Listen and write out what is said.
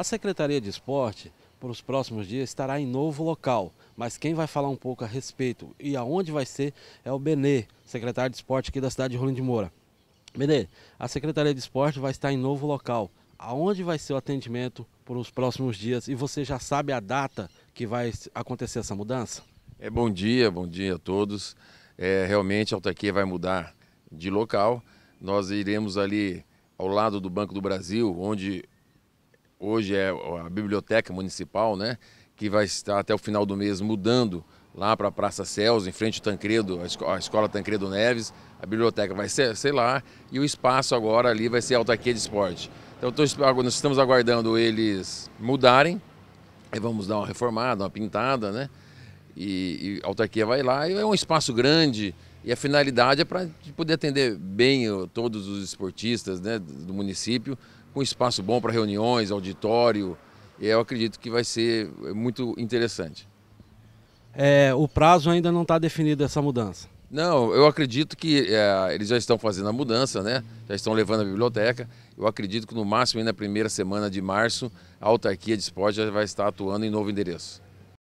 A Secretaria de Esporte, para os próximos dias, estará em novo local, mas quem vai falar um pouco a respeito e aonde vai ser é o Benê, secretário de Esporte aqui da cidade de Rolim de Moura. Benê, a Secretaria de Esporte vai estar em novo local. Aonde vai ser o atendimento para os próximos dias? E você já sabe a data que vai acontecer essa mudança? É, bom dia, bom dia a todos. É, realmente a autarquia vai mudar de local. Nós iremos ali ao lado do Banco do Brasil, onde hoje é a biblioteca municipal, né, que vai estar até o final do mês mudando lá para a Praça Celso, em frente ao Tancredo, a escola Tancredo Neves, a biblioteca vai ser, sei lá, e o espaço agora ali vai ser autarquia de esporte. Então tô, nós estamos aguardando eles mudarem, e vamos dar uma reformada, uma pintada, né? E, e a autarquia vai lá e é um espaço grande. E a finalidade é para poder atender bem todos os esportistas né, do município, com espaço bom para reuniões, auditório. E eu acredito que vai ser é, muito interessante. É, o prazo ainda não está definido essa mudança? Não, eu acredito que é, eles já estão fazendo a mudança, né? Já estão levando a biblioteca. Eu acredito que no máximo na primeira semana de março a autarquia de esporte já vai estar atuando em novo endereço.